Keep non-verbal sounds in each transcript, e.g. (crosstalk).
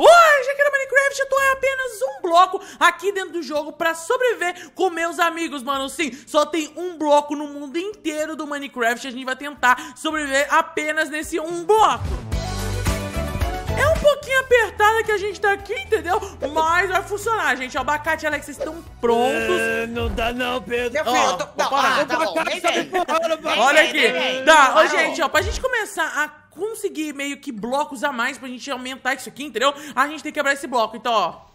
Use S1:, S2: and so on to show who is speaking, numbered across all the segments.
S1: Hoje aqui no Minecraft eu então tô é apenas um bloco aqui dentro do jogo pra sobreviver com meus amigos, mano. Sim, só tem um bloco no mundo inteiro do Minecraft. A gente vai tentar sobreviver apenas nesse um bloco. É um pouquinho apertada que a gente tá aqui, entendeu? Mas vai funcionar, gente. Abacate e Alex, vocês estão
S2: prontos. É,
S1: não dá não, Pedro. Olha aqui. Tá, tá gente, ó. Pra gente começar a conseguir meio que blocos a mais pra gente aumentar isso aqui, entendeu? A gente tem que quebrar esse bloco, então, ó.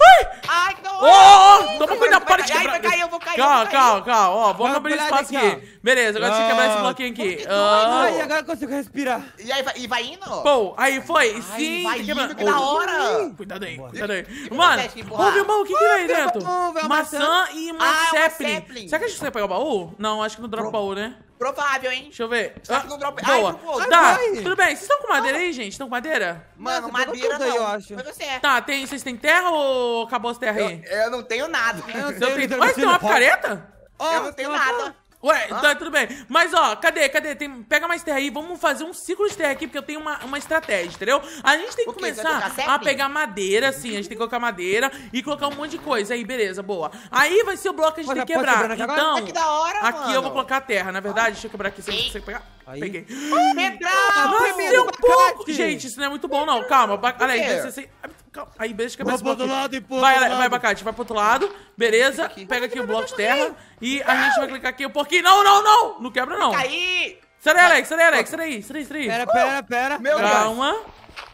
S1: Ai! Ai, não! Ô, ô, toma cuidado, para de quebrar. Ai, vai cair, eu vou cair. Calma, calma, calma. Ó, vamos abrir espaço aqui. Beleza, agora ah, deixa quebrar esse ah. bloquinho aqui. Ah. Ai, agora eu consigo respirar. E aí, vai, e vai indo? Pô, aí foi. Ai, Sim, vai tá indo, que da hora. Cuidado aí, cuidado aí. Mano, ô, meu irmão, o que que é, aí dentro? Maçã e uma ah, é Zeppelin. Será que a gente consegue pegar o baú? Não, acho que não dropa o baú, né? Provável, hein? Deixa eu ver. Será ah, que não dropa? Boa. Ai, Tá, vai. tudo bem. Vocês estão com madeira ah. aí, gente? Estão com madeira? Mano, Nossa, madeira não. Aí, eu acho. Foi você. Tá, tem, vocês têm terra ou acabou as terras aí? Eu, eu não tenho nada. Eu não tenho, tenho, tenho... Mas tem uma picareta? Oh, eu não tenho nada. Ué, ah. tá tudo bem. Mas ó, cadê? Cadê? Tem, pega mais terra aí, vamos fazer um ciclo de terra aqui, porque eu tenho uma, uma estratégia, entendeu? A gente tem que começar a pegar madeira, assim, a gente tem que colocar madeira e colocar um monte de coisa. Aí, beleza, boa. Aí vai ser o bloco que a gente tem que quebrar. Então, que hora, aqui eu vou colocar a terra, na verdade. Ah. Deixa eu quebrar aqui, você consegue pegar? Aí. Peguei. Pedral! Nossa, um pouco! Gente, isso não é muito bom, não. Calma, olha aí, você... Calma. Aí, beleza, fica mais Vai pro outro lado e pro Vai, outro vai, Bacate, vai pro outro lado. Beleza, aqui. pega aqui o bloco de terra. E a gente vai clicar aqui um pouquinho. Não, não, não! Não quebra, não. Aí! Sai daí, Alex, sai daí, Alex, sai daí, sai daí, sai daí. Pera, pera, pera. Meu Calma.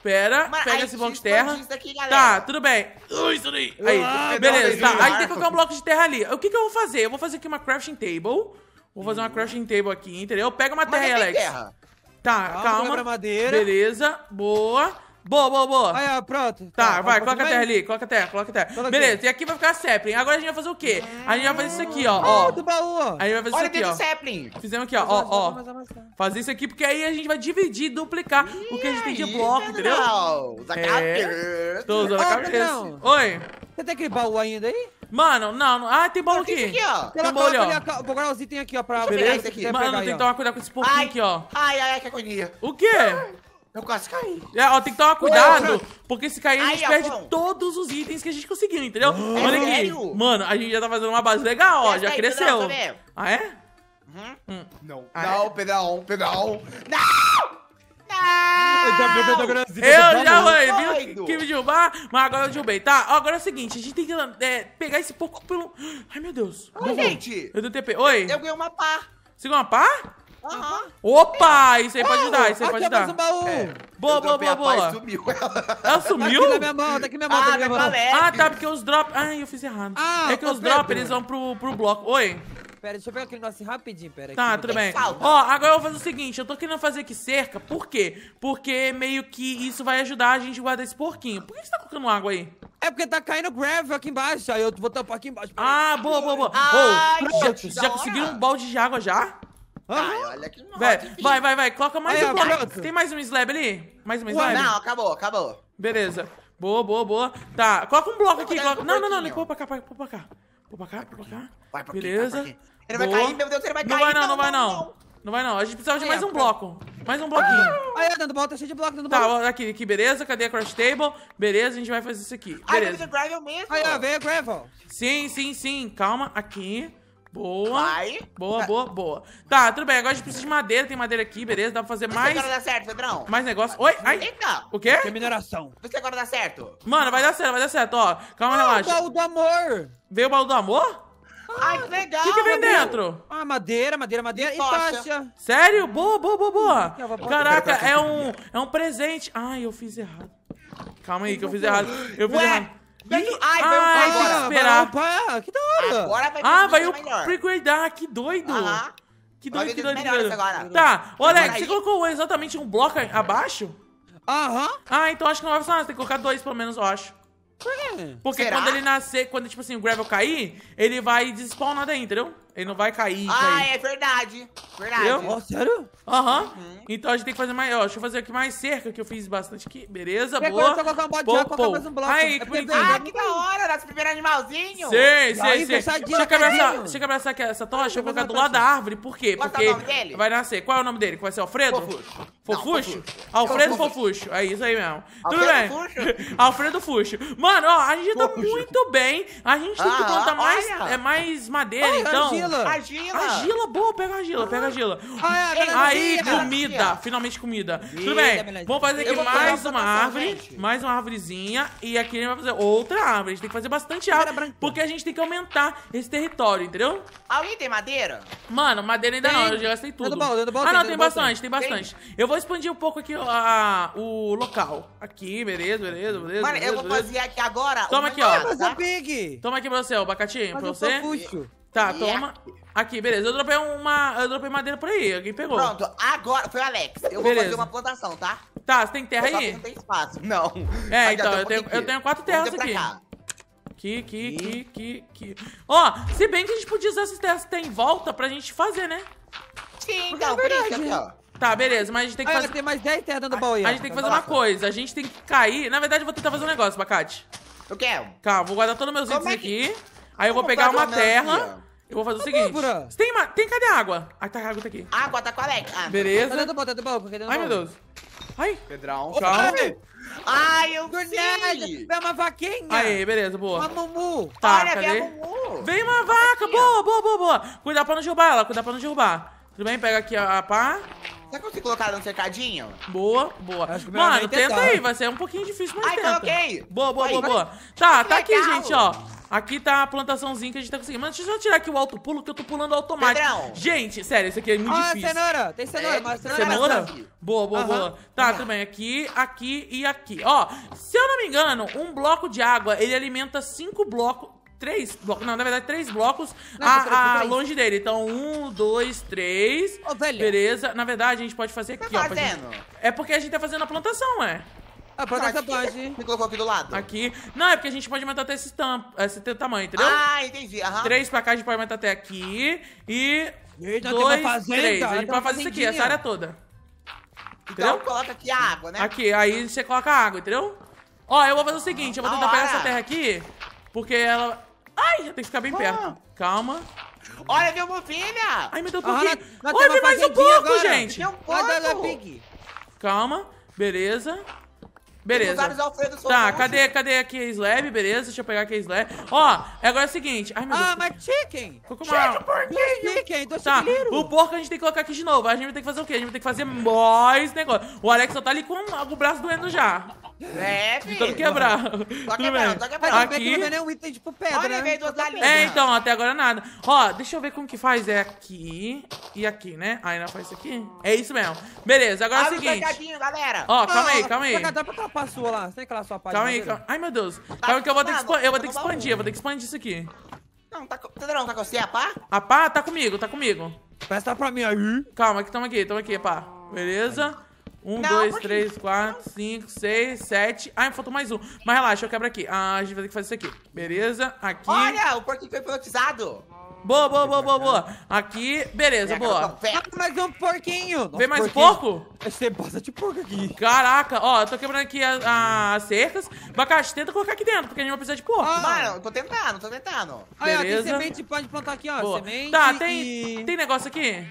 S1: Pera, pega esse bloco de terra. Aqui, tá, tudo bem. Ui, isso daí. Aí, ah, beleza, tá. Aí tem que colocar um bloco de terra ali. O que que eu vou fazer? Eu vou fazer aqui uma crafting table. Vou fazer uma crafting table aqui, entendeu? Pega uma terra aí, Alex. Terra. Tá, calma. calma. Madeira. Beleza, boa. Boa, boa, boa. Aí, ó, pronto. Tá, tá vai, coloca a terra ali, coloca a terra, coloca a terra. Beleza, e aqui vai ficar a sapling. Agora a gente vai fazer o quê? A gente vai fazer isso aqui, ó. ó. do baú. A gente vai fazer Olha, isso aqui, ó. sapling. Fizemos aqui, ó, ó, ó. Fazer isso aqui, porque aí a gente vai dividir, duplicar o que a gente tem de bloco, entendeu? Não, é. Tô usando a cabeça. Oi. Você tem aquele baú ainda aí? Mano, não, não. Ah, tem baú aqui. Tem aqui, ó. Tem baú ali, ó. Vou colocar os itens aqui, ó, pra... aqui. Mano, tem que tomar cuidado com esse porquinho aqui, ó. Ai, ai, ai, que agonia. O quê? Eu quase caí. É, ó, tem que tomar cuidado, porque se cair a gente perde todos os itens que a gente conseguiu, entendeu? É Olha aqui. Sério? Mano, a gente já tá fazendo uma base legal, ó, já cresceu. ah, é? Uhum. Hum. Não. Ah, é? não, é? Pedrão, Pedrão. Não! Não! Eu já vi. Tá viu? Que me derrubar, mas agora eu derrubei. Tá, agora é o seguinte, a gente tem que é, pegar esse pouco pelo... Ai, meu Deus. Oi, gente. Eu dei TP. Oi. Eu ganhei uma pá. Você ganhou uma pá? Aham. Opa, isso aí pode ajudar, isso aí pode ajudar. Aqui é mais um baú. É, boa, boa, boa, boa. Sumiu ela. (laughs) Ah, sumiu? Tá aqui na minha mão, tá aqui na minha mão. Ah, minha tá. mão. Ah, tá, porque os drop... Ai, eu fiz errado. Ah, é que os drop, eles vão pro, pro bloco. Oi. Pera, deixa eu pegar aquele negócio rapidinho, pera. Tá, aqui. tudo bem. Ó, agora eu vou fazer o seguinte, eu tô querendo fazer aqui cerca, por quê? Porque meio que isso vai ajudar a gente a guardar esse porquinho. Por que você tá colocando água aí? É porque tá caindo gravel aqui embaixo, aí eu vou tampar aqui embaixo. Ah, boa, boa, boa. Ah, ô, gente, já da hora. um balde de água já? Ai, olha que moto, Vai, vai, vai. Coloca mais um. Tem mais um slab ali? Mais um slab? Não, acabou, acabou. Beleza. Boa, boa, boa. Tá, coloca um bloco aqui. Coloca... não, não, não, não. Pô pra cá, pô pra cá. Pô pra cá, pô pra cá. Vai pra Beleza. Ele vai boa. cair, meu Deus, ele vai não cair. Então vai, não, não, não vai não, não. vai não. A gente precisava de mais um bloco. Mais um bloquinho. Aí, dando bola, tá cheio de bloco, dando bola. Tá, aqui, aqui, beleza. Cadê a crash table? Beleza, a gente vai fazer isso aqui. Beleza. Aí, veio o gravel mesmo. Aí, ó, veio o gravel. Sim, sim, sim. Calma, aqui. Boa. Vai. Boa, tá. boa, boa. Tá, tudo bem. Agora a gente precisa de madeira. Tem madeira aqui, beleza? Dá pra fazer mais. Isso agora dá certo, Pedrão. Mais negócio. Oi, ai. Eita. O quê? Que é mineração. Isso agora dá certo. Mano, vai dar certo, vai dar certo, ó. Calma, ah, relaxa. o baú do amor. Veio o baú do amor? Ai, que legal! O que, que, vem dentro? Ah, madeira, madeira, madeira e, e tocha. Sério? Boa, boa, boa, boa. Caraca, é um, é um presente. Ai, eu fiz errado. Calma aí, que eu fiz errado. Eu fiz Ué? errado.
S2: É e... Ai, vai Ai, um agora. esperar.
S1: Vai um que da hora. Agora vai ah, vai o Freeway Dark, ah, que doido. Aham. Que doido, que doido. Que doido. Agora. Tá, olha, agora você aí. colocou exatamente um bloco abaixo? Aham. Ah, então acho que não vai funcionar. Você tem que colocar dois, pelo menos, eu acho. Porque Será? quando ele nascer, quando, tipo assim, o Gravel cair, ele vai despawnar daí, entendeu? Ele não vai cair. Ah, cair. é verdade. Verdade. Eu? Oh, sério? Aham. Uhum. Então a gente tem que fazer mais. Ó, deixa eu fazer aqui mais cerca, que eu fiz bastante aqui. Beleza, Pegou, boa. Agora colocar um bode água, colocar mais um bloco. Aí, é que bonitinho. Ah, que da hora, nosso primeiro animalzinho. Sei, sei, sei. Deixa eu abraçar, abraçar aqui essa tocha, eu vou colocar do lado da árvore. Por quê? Porque vai nascer. Qual é o nome dele? Vai ser Alfredo? Fofuxo. Fofuxo? Alfredo Fofuxo. É isso aí mesmo. Tudo bem? (laughs) Alfredo Fuxo. Mano, ó, a gente tá muito bem. A gente tem que plantar mais madeira, então. Agila, Agila, boa, pega a Gila, pega a ah. Gila. Ah, é, aí, comida, finalmente comida. Tudo bem, vamos fazer aqui mais uma árvore, gente. mais uma árvorezinha, e aqui a gente vai fazer outra árvore. A gente tem que fazer bastante árvore, porque a gente tem que aumentar esse território, entendeu? Alguém tem madeira? Mano, madeira ainda tem. não, eu já gastei tudo. ah, não, tem, tem bastante, tem bastante. Tem. Eu vou expandir um pouco aqui a, o local. Aqui, beleza, beleza, beleza. Mano, eu vou fazer aqui agora. Toma aqui, ó. Tá? Toma aqui pra você, o abacatinho, pra você. Tá, toma. Aqui. beleza. Eu dropei uma. Eu dropei madeira por aí. Alguém pegou. Pronto, agora. Foi o Alex. Eu vou fazer uma plantação, tá? Tá, você tem terra eu aí? Não tem espaço. Não. É, Mas então, eu tenho, eu tenho quatro terras aqui. Cá. Aqui, aqui, aqui, aqui, aqui. Ó, se bem que a gente podia usar essas terras que tem em volta pra gente fazer, né? Sim, Porque então, é verdade. Aqui, ó. Né? Tá, beleza, mas a gente tem que ah, fazer. Tem mais 10 terras dentro do baú aí. A gente tem que fazer uma coisa. A gente tem que cair. Na verdade, eu vou tentar fazer um negócio, Bacate. Eu quero. Calma, vou guardar todos os meus itens é aqui. Aí eu vou pegar uma terra. Eu vou fazer o seguinte. Bárbara! Tem, ma- tem cadê a água? Ah, tá, a água tá aqui. Água tá com a leca. Ah. Cadê Beleza. o balde? Cadê o balde? Ai, meu Deus. Ai. Pedrão. Calma. Ai, eu sei. Tornado! É uma vaquinha! Aí, beleza, Uma boa. mumu! Tá, Olha, cadê? minha Mumu. Vem uma vaca, boa, boa, boa, boa. Cuidar pra não derrubar ela, cuidar pra não derrubar. Tudo bem? Pega aqui a a pá. Será que eu consigo colocar ela no cercadinho? Boa, boa. Acho que Mano, tenta aí, vai ser um pouquinho difícil, mas Ai, tenta. coloquei. Boa, boa, boa, boa. Tá, tá aqui, gente, ó. Aqui tá a plantaçãozinha que a gente tá conseguindo. Mas deixa eu tirar aqui o alto pulo, que eu tô pulando automático. Pedrão. Gente, sério, isso aqui é muito ah, difícil. cenoura. Tem cenoura, é, mas cenoura. Cenoura? Boa, boa, uhum. boa. Tá, também tudo bem. Aqui, aqui e aqui. Ó, se eu não me engano, um bloco de água, ele alimenta cinco blocos três blocos. Não, na verdade, três blocos não, a, a longe dele. Então, um, dois, três. Ô, velho. Beleza. Na verdade, a gente pode fazer aqui, tá ó. Fazendo? Gente... É porque a gente tá fazendo a plantação, é. A plantação pode. Me colocou aqui do lado. Aqui. Não, é porque a gente pode aumentar até esse, tam... esse tamanho, entendeu? Ah, entendi. Três pra cá, a gente pode aumentar até aqui. E. Eita, dois, fazenda, três. A gente pode fazer isso aqui, essa área toda. Então, entendeu? Então coloca aqui a água, né? Aqui, aí você coloca a água, entendeu? Ó, eu vou fazer o seguinte, eu vou tentar pegar essa terra aqui porque ela... Ai, tem que ficar bem perto. Ah. Calma. Olha, viu uma filha! Ai, me deu um pouquinho. Ah, Olha, mais um pouco, agora. gente. Tem um pouco. Calma. Beleza. Beleza. Tá, cadê, cadê a slab? Beleza, deixa eu pegar a slab. Ó, é agora é o seguinte. Ai, meu ah, Deus. mas chicken! Chicken, porquinho! Chicken, doce tá. O porco a gente tem que colocar aqui de novo. A gente vai ter que fazer o quê? A gente vai ter que fazer mais negócio. O Alex só tá ali com o braço doendo já. É, filho. Tentando quebrar. Tô quebrando, tô quebrando. Aqui... Não é nenhum item tipo pedra. Olha, né? veio duas galinhas. É, então, até agora nada. Ó, deixa eu ver como que faz. É aqui e aqui, né? Aí não faz isso aqui. É isso mesmo. Beleza, agora Abre é o seguinte. galera. Ó, calma aí, ah, calma aí. Dá é pra tapar a sua lá. Você tem aquela sua página. Calma aí, calma. aí. Ai, meu Deus. Tá calma que eu vou ter que, eu vou ter tá que expandir. Eu vou ter que expandir isso aqui. Não, tá, não, tá com você, a pá? A pá tá comigo, tá comigo. Presta pra mim aí. Calma, que tamo aqui, tamo aqui, pá. Beleza. Um, não, dois, três, quatro, cinco, seis, sete. Ai, faltou mais um. Mas relaxa, eu quebro aqui. Ah, a gente vai ter que fazer isso aqui. Beleza, aqui. Olha, o porquinho foi hipnotizado. Boa, boa, boa, boa, boa. Aqui, beleza, boa. Ah, mais um porquinho. Nossa, Vem mais porquinho. porco? Você passa de porco aqui. Caraca, ó, eu tô quebrando aqui as, as cercas. Bacaxi, tenta colocar aqui dentro, porque a gente vai precisar de porco. Ah, Mano, tô tentando, tô tentando. Beleza. Aí, ó, tem semente, pode plantar aqui, ó. Boa. Semente Tá, tem, e... tem negócio aqui?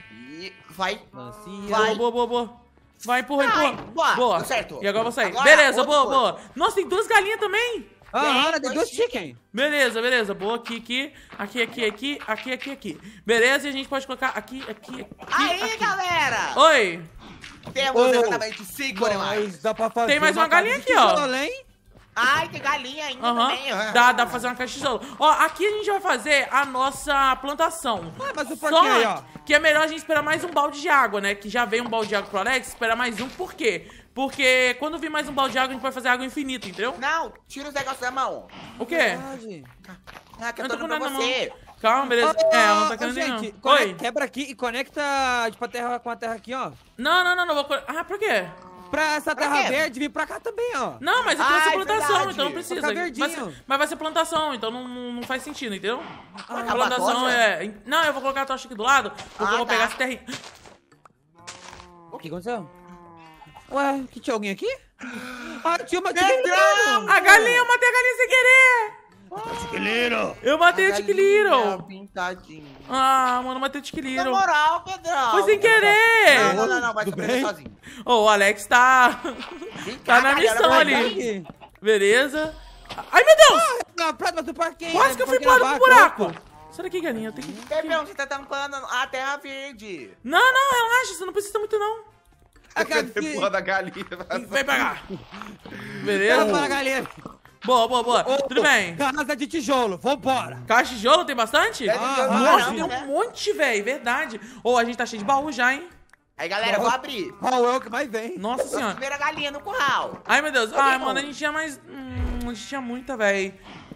S1: Vai. Mancia. Vai. Boa, boa, boa. Vai, empurra, empurra. Ai, boa, boa. certo. E agora vou sair. Agora, beleza, boa, boa. Nossa, tem duas galinhas também. Ah, tem, tem duas chicken. Beleza, beleza. Boa, aqui, aqui. Aqui, aqui, aqui. Aqui, aqui, aqui. Beleza, e a gente pode colocar aqui, aqui, aqui. Aí, aqui. galera! Oi! Temos exatamente cinco animais. Né, dá pra fazer Tem mais uma, uma galinha aqui, ó. Além. Ai, tem galinha ainda uhum. também. Dá, dá pra fazer uma caixa de tijolo. Ó, aqui a gente vai fazer a nossa plantação. Ué, mas o porquê, Só ó. que é melhor a gente esperar mais um balde de água, né? Que já veio um balde de água pro Alex, esperar mais um, por quê? Porque quando vir mais um balde de água, a gente vai fazer água infinita, entendeu? Não, tira os negócios da mão. O quê? Verdade. Ah, que eu tô, eu tô com nada você. mão. Calma, beleza. Oh, é, ela não tá querendo gente, nenhum. Oi. Quebra aqui e conecta tipo, a terra com a terra aqui, ó. Não, não, não, não. Vou... Ah, por quê? pra essa terra verde vir pra cá também, ó. Não, mas eu trouxe Ai, plantação, verdade. então não precisa. Mas, vai ser plantação, então não, não faz sentido, entendeu? Ah, a plantação é... Não, eu vou colocar a tocha aqui do lado, porque ah, eu vou tá. pegar essa terra. O que aconteceu? Ué, que tinha alguém aqui? (laughs) Ah, tinha uma galinha! A galinha, eu matei a galinha sem querer! Tiquiliro! Eu matei o Tiquiliro! É Pintadinho. Ah, mano, matei o Tiquiliro. Na moral, Pedrão. Foi sem querer! Não, não, não, não vai comer sozinho. Ô, oh, o Alex tá. tá na missão ali. Beleza. Ai, meu Deus! Ah, prata, é tu pra quem? Quase que eu é fui para no buraco! Será que galinha? Eu tenho que. Pepão, você tá tampando a terra verde. Não, não, relaxa, você não precisa muito, não. A galinha. Vem pra cá. Beleza? Vem pra galinha. Boa, boa, boa. Ô, Tudo bem. Casa de tijolo, vambora. Caixa de tijolo tem bastante? Ah, ah, Nossa, tem um né? monte, velho. Verdade. Ou a gente tá cheio de baú já, hein? Aí, galera, vou abrir. Qual é o que mais vem? Nossa senhora. Primeira galinha no curral. Ai, meu Deus. Ai, mano, a gente tinha mais... Hum, a gente tinha muita, velho.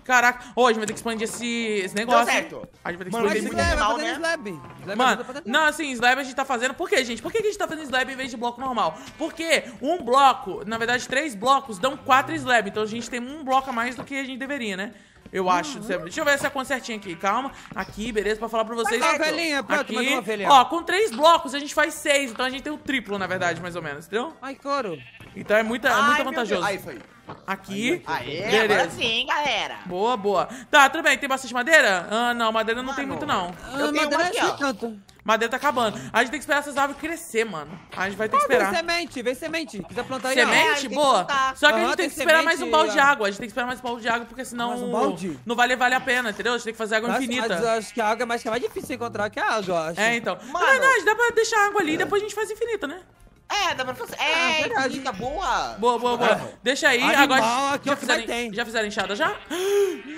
S1: Caraca, hoje oh, a gente vai ter que expandir esse, esse negócio. Deu certo. A gente vai ter que Mano, expandir esse negócio. né? slab. slab. É Mano, não, assim, slab a gente tá fazendo. Por quê, gente? Por que a gente tá fazendo slab em vez de bloco normal? Porque um bloco, na verdade, três blocos dão quatro slab. Então a gente tem um bloco a mais do que a gente deveria, né? Eu uhum. acho. Uhum. Deixa eu ver essa conta certinha aqui. Calma. Aqui, beleza, pra falar pra vocês. Uma ovelhinha, pronto, aqui. mais uma Ó, com três blocos a gente faz seis, então a gente tem o triplo, na verdade, mais ou menos, entendeu? Ai, coro. Então é, muita, é muito vantajoso. Ai, foi. Aqui. Aê, Beleza. agora sim, galera. Boa, boa. Tá, tudo bem. Tem bastante madeira? Ah, não. Madeira não mano, tem muito, não. Eu tenho ah, madeira aqui, Tanto. É assim, madeira tá acabando. A gente tem que esperar essas árvores crescer, mano. A gente vai ter que ah, esperar. Vem semente, vem semente. Quiser plantar aí, Semente? É, boa. Só que a gente tem, tem que esperar mais um balde de água. A gente tem que esperar mais um balde de água, porque senão um balde? não vai levar a pena, entendeu? A gente tem que fazer água infinita. Mas acho que a água é mais, que é mais difícil encontrar que a água, acho. É, então. Mano. a gente dá pra deixar a água ali e depois a gente faz infinita, né? É, dá pra fazer. É, é verdade. boa. Boa, boa, boa. Deixa aí, animal, agora. É já fizeram, já fizeram enxada já?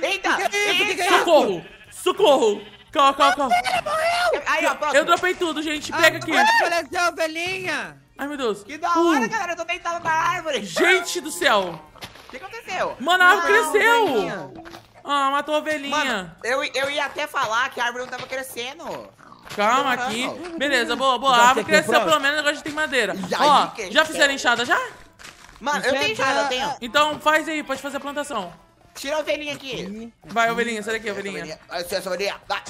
S1: Eita! É Eita, Socorro! Socorro! Calma, calma, calma. morreu! Aí, ó, Eu dropei tudo, gente. Pega ah, aqui. Apareceu velhinha. Ai, meu Deus. Que da hora, uh. galera. Eu tô deitado na árvore. Gente do céu. O que aconteceu? Mano, a árvore não, cresceu. Ah, matou a ovelhinha. Mano, eu, eu ia até falar que a árvore não tava crescendo. Calma aqui. Beleza, boa, boa. A árvore cresceu pelo menos, agora a gente tem madeira. Ó, já fizeram é? enxada já? Mano, eu tenho enxada, eu tenho. Então faz aí, pode fazer a plantação. Tira a ovelhinha aqui. Vai, ovelhinha, sai daqui, ovelhinha.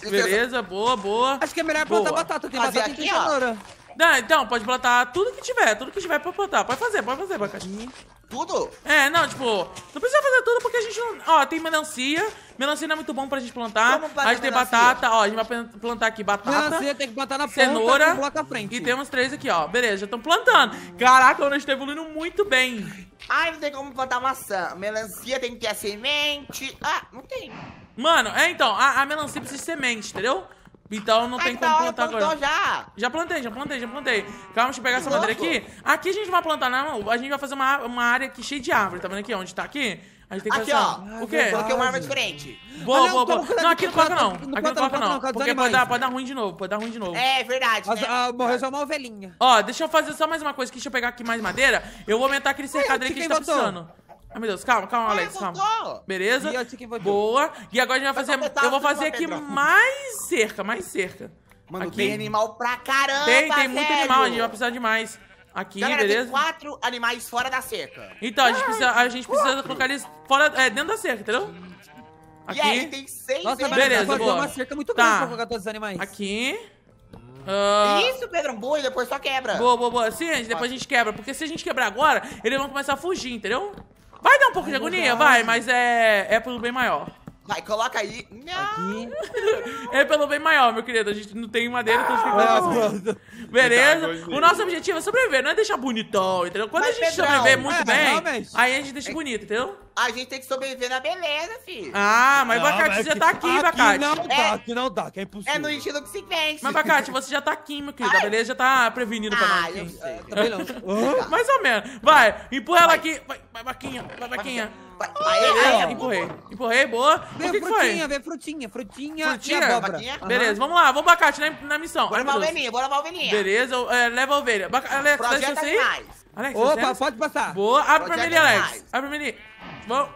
S1: Beleza, boa, boa. Acho que é melhor plantar batata, tem batata aqui, ó. Não, então, pode plantar tudo que tiver, tudo que tiver pra plantar. Pode fazer, pode fazer, Bacaxi. Tudo? É, não, tipo, não precisa fazer tudo porque a gente não. Ó, tem melancia. Melancia não é muito bom pra gente plantar. Como a gente tem melancia? batata, ó, a gente vai plantar aqui batata. Melancia tem que plantar na cenoura, ponta, frente. E temos três aqui, ó. Beleza, já estão plantando. Caraca, gente está tá evoluindo muito bem. Ai, não tem como plantar maçã. Melancia tem que ter semente. Ah, não tem. Mano, é então, a, a melancia precisa de semente, entendeu? Então não Ai, tem como plantar agora. Já. já plantei, já plantei, já plantei. Calma, deixa eu pegar essa madeira aqui. Aqui a gente vai plantar, não. A gente vai fazer uma, uma área aqui cheia de árvore, tá vendo aqui? Onde tá aqui? A gente tem que aqui, fazer. Ó, ah, o quê? Coloquei uma árvore diferente. Boa, ah, boa, boa. Não, aqui não coloca não. Aqui não coloca não. Porque pode dar, pode dar ruim de novo, pode dar ruim de novo. É, é verdade. Mas, né? ah, morreu só uma ovelhinha. Ó, deixa eu fazer só mais uma coisa aqui. Deixa eu pegar aqui mais madeira. Eu vou aumentar aquele cercado ali que a gente tá precisando. Ai, ah, meu Deus, calma, calma, Alex, calma. Beleza? E Boa. E agora a gente vai fazer. Eu vou fazer aqui pedra. mais cerca, mais cerca. Mano, aqui. tem animal pra caramba! Tem, tem velho. muito animal, a gente vai precisar de mais. Aqui, Galera, beleza? Tem quatro animais fora da cerca. Então, a gente precisa, a gente precisa uh! colocar eles fora, é, dentro da cerca, entendeu? Aqui. E aí, tem seis Nossa, beleza, beleza boa. uma cerca muito tá. grande pra colocar todos os animais. Aqui. Uh... Isso, Pedro, boa, e depois só quebra. Boa, boa, boa. Sim, depois a gente quebra. Porque se a gente quebrar agora, eles vão começar a fugir, entendeu? Vai dar um pouco de agonia, vai, mas é, é pelo bem maior. Vai, coloca aí. (laughs) é pelo bem maior, meu querido. A gente não tem madeira, então a gente fica ah, com Beleza? O nosso objetivo é sobreviver, não é deixar bonitão, entendeu? Quando mas a gente sobreviver muito é, bem, realmente. aí a gente deixa bonito, entendeu? A gente tem que sobreviver na beleza, filho. Ah, mas não, ah, Bacate, mas é você é já tá aqui, aqui Bacate. Não dá, é, aqui não dá, que é impossível. É no estilo que se vende. Mas, Bacate, você já tá aqui, meu querido. Ai. A beleza já tá prevenido ah, pra nós. Ah, eu, eu, sei. É, também não. Uhum. (laughs) Mais ou menos. Vai, empurra vai. ela aqui. Vai, vai, Baquinha, vai, Baquinha. Vai, vai, vai, é, empurrei, empurrei, boa. Vem o que frutinha, que foi? vem frutinha, frutinha, frutinha. Baquinha. Beleza, vamos lá, vamos Bacate na, na missão. Bora levar ovelhinha, bora levar ovelhinha. Beleza, é, leva a ovelha. Alex, deixa você ir. Alex, Opa, pode passar. Boa, abre pra mim, Alex. Abre pra mim. Vamos.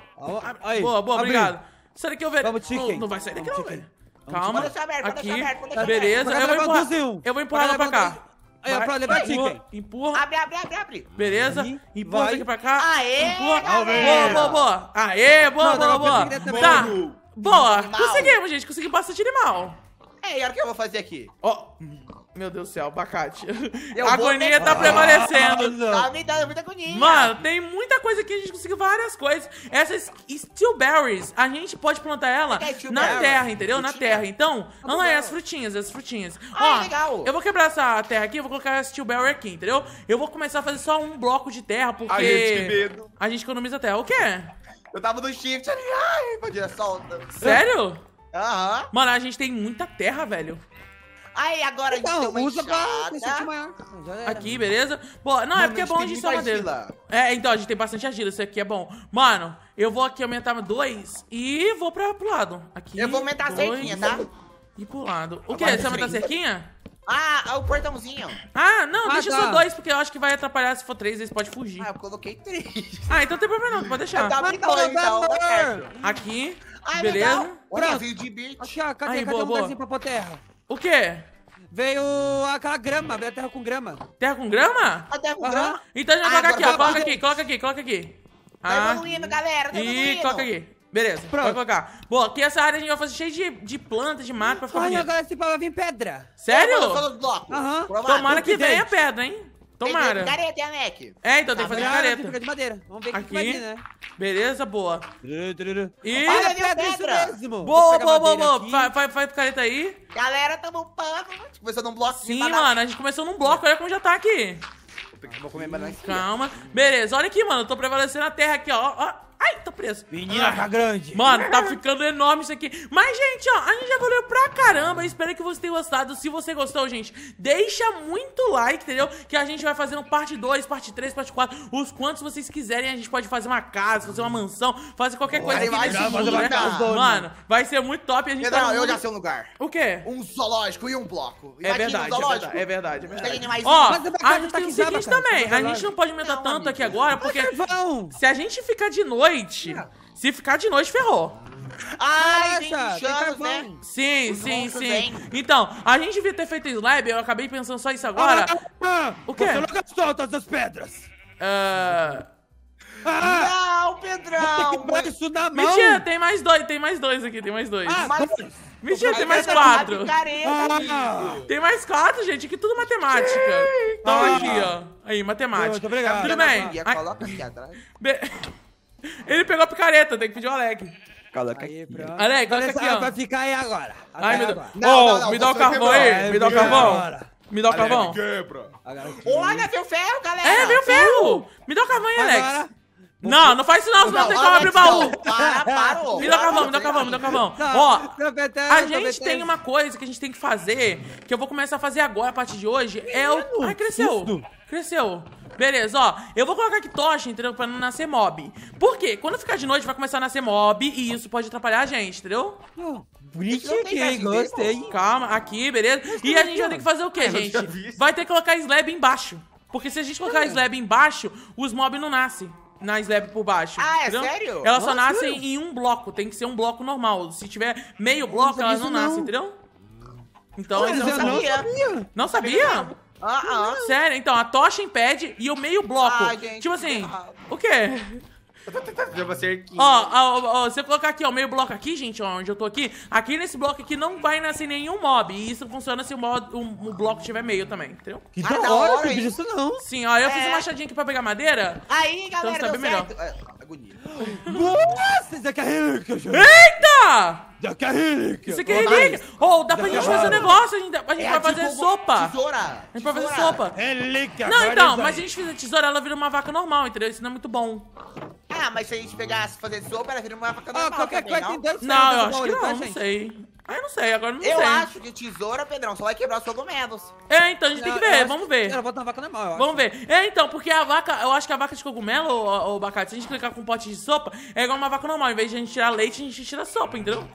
S1: boa, boa, obrigado. Será que eu vejo? Não, não vai sair daqui, não, velho.
S2: Calma. Aberto, aqui. Aberto, beleza, eu vou empurrar. Eu vou empurrar ela pra cá.
S1: Aí, pra levar a chicken. Empurra. Abre, abre, abre, abre. Beleza. Empurra isso aqui pra cá. Aê, empurra. Boa, boa, boa. Aê, boa, boa, boa. Tá. Boa. Conseguimos, gente. Conseguimos bastante animal. É, e olha o que eu vou fazer aqui. Ó. Meu Deus do céu, abacate. (laughs) Eu a agonia tá prevalecendo. tá me dando muita agonia. Mano, tem muita coisa aqui, a gente conseguiu várias coisas. Essas strawberries, a gente pode plantar ela é na terra, entendeu? Frutinha. Na terra. Então, tá não é as frutinhas, as frutinhas. Ah, Ó, legal. Eu vou quebrar essa terra aqui, vou colocar a strawberry aqui, entendeu? Eu vou começar a fazer só um bloco de terra, porque... Ai, gente, que medo. A gente economiza terra. O quê? Eu tava no shift ali, ai, podia solta. Sério? Aham. Mano, a gente tem muita terra, velho. Aí agora então, a gente então, usa pra Aqui, beleza? Bom, não, é Mano, é porque é bom a gente ser madeira. É, então, a gente tem bastante argila, isso aqui é bom. Mano, eu vou aqui aumentar dois e vou pra, pro lado. Aqui, eu vou aumentar dois, a cerquinha, tá? E pro lado. O quê? Você aumenta a cerquinha? Ah, é o portãozinho. Ah, não, ah, deixa tá. só dois, porque eu acho que vai atrapalhar se for três, eles podem fugir. Ah, eu coloquei três. Ah, então não tem problema não, pode deixar. Então, tá então. Aqui, Ai, beleza. Legal. Olha, Aqui, ó, cadê, Aí, cadê boa, um boa. pra o quê? Veio aquela grama, veio a terra com grama. Terra com grama? A terra com uhum. grama? Então já ah, coloca ah, aqui, ó. Tá coloca aqui, coloca aqui, coloca aqui. Tá ah. Tá indo, galera. Tá e coloca aqui. Beleza, Pronto. Vou colocar. Bom, aqui essa área a gente vai fazer cheio de, de plantas, de mato pra ficar Olha, agora esse pau vai vir pedra. Sério? Aham. Uhum. Tomara que venha pedra, hein? Tomara. Tem careta, hein, Mac? É, então tem que fazer tá careta. Fica de madeira. Vamos ver o que vai vir, né? Beleza, boa. E... Olha, mesmo. Boa, boa, boa, boa. Faz, faz, careta aí. Galera, tamo upando. A gente começou num bloco. Sim, mano, a gente começou num bloco. Olha como já tá aqui. Vou comer banana Calma. Beleza, olha aqui, mano. Eu tô prevalecendo a terra aqui, ó. Ó, Ai, tô preso. Menina, tá grande. Mano, tá ficando enorme isso aqui. Mas, gente, ó, a gente já valeu pra caramba. Espero que você tenha gostado. Se você gostou, gente, deixa muito like, entendeu? Que a gente vai fazendo parte 2, parte 3, parte 4, os quantos vocês quiserem. A gente pode fazer uma casa, fazer uma mansão, fazer qualquer coisa Olha, aqui nesse mundo, né? Mano, vai ser muito top. A gente Pedro, tá eu já sei um lugar. O quê? Um zoológico e um bloco. é verdade, é zoológico. é verdade, é verdade. É verdade. Ó, a gente tem o seguinte é também. É a gente não pode aumentar tanto aqui agora, porque se a gente ficar de noite, noite, ah. se ficar de noite, ferrou. Ai, tem né? Sim, Os sim, sim. Vem. Então, a gente devia ter feito slime, eu acabei pensando só isso agora. Ah, ah, ah, o quê? Você nunca solta essas pedras. ah não, Pedrão! Mas... Isso na mão. Mentira, tem mais dois, tem mais dois aqui, tem mais dois. Ah, mas... Mentira, tem mais quatro. Tem mais quatro, gente, aqui tudo matemática. Então aqui, ó. Aí, matemática. obrigado. Tudo bem? Coloca aqui atrás. Ele pegou a picareta, tem que pedir o Alec. Coloca aí, aqui. Pronto. Alec, coloca aqui, ó. Vai ficar aí agora. Ai, meu Deus. Ô, me dá o carvão aí. Me dá o carvão. Me dá o carvão. Olha, meu ferro, galera. É, meu ferro. Me dá o carvão aí, Alex. Não, não faz isso não, senão tem como abrir baú. Para, Me dá o carvão, me dá o carvão, me dá o carvão. Ó, a gente tem uma coisa que a gente tem que fazer, que eu vou começar a fazer agora, a partir de hoje, é o... Ai, cresceu. Cresceu. Beleza, ó. Eu vou colocar aqui tocha, entendeu? Pra não nascer mob. Por quê? Quando ficar de noite vai começar a nascer mob e isso pode atrapalhar a gente, entendeu? Não. Bonitinho aqui, gostei. Calma, aqui, beleza. E a gente vai ter que fazer o quê, ah, gente? Vai ter que colocar slab embaixo. Porque se a gente colocar é. slab embaixo, os mobs não nascem na slab por baixo. Ah, é entendeu? sério? Elas só nascem em um bloco, tem que ser um bloco normal. Se tiver meio bloco, elas não, nascem, entendeu? Então, Mas eles não, não sabia. Não sabia? Não sabia? Tá ah, ah. Sério, então, a tocha impede e o meio bloco. Ah, gente, tipo assim, o quê? Ó, ó, ó, você colocar aqui, ó, meio bloco aqui, gente, ó, onde eu tô aqui. Aqui nesse bloco aqui não vai nascer nenhum mob. E isso funciona se o, mob, o, o bloco tiver meio também, entendeu? Que ah, da hora, hora isso não. Sim, ó, eu é. fiz uma machadinha aqui pra pegar madeira. Aí, então galera, então, deu melhor. certo. Melhor. É, agonia. (gasps) Nossa, isso é Eita! Daqui é relíquia. Isso aqui é relíquia. oh, dá pra gente é fazer um negócio. A gente, a gente é vai fazer tipo sopa. Tesoura. A gente vai fazer sopa. Relíquia. Não, então, mas se a gente fizer tesoura, ela vira uma vaca normal, entendeu? Isso não é muito bom. Ah, mas se a gente pegasse fazer sopa, ela vira uma vaca ah, normal. Ah, qualquer coisa tem dois Não, eu acho que né, não, não sei. Ah, eu não sei, agora não eu sei. Eu acho que tesoura, Pedrão, só vai quebrar os cogumelos. É, então a gente tem que ver, vamos ver. Ela bota na vaca normal, eu Vamos ver. É, então, porque a vaca, eu acho que a vaca de cogumelo, ou abacate, se a gente clicar com um pote de sopa, é igual uma vaca normal. Em vez de a gente tirar leite, a gente tira sopa, entendeu?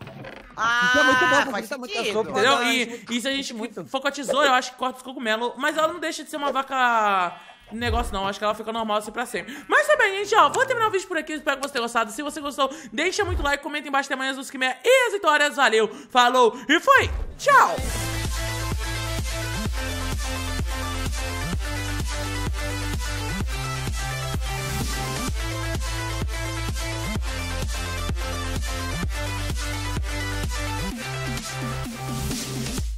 S1: Ah, é muito bom, é faz muito sopa, entendeu? E, e se a gente é for com a tesoura, eu acho que corta os cogumelos. Mas ela não deixa de ser uma vaca negócio não. Acho que ela fica normal assim pra sempre. Mas tá bem, gente, ó. Vou terminar o vídeo por aqui. Espero que você tenha gostado. Se você gostou, deixa muito like, comenta embaixo também as Luzquimeia e as vitórias. Valeu, falou e foi. Tchau! We'll be right back.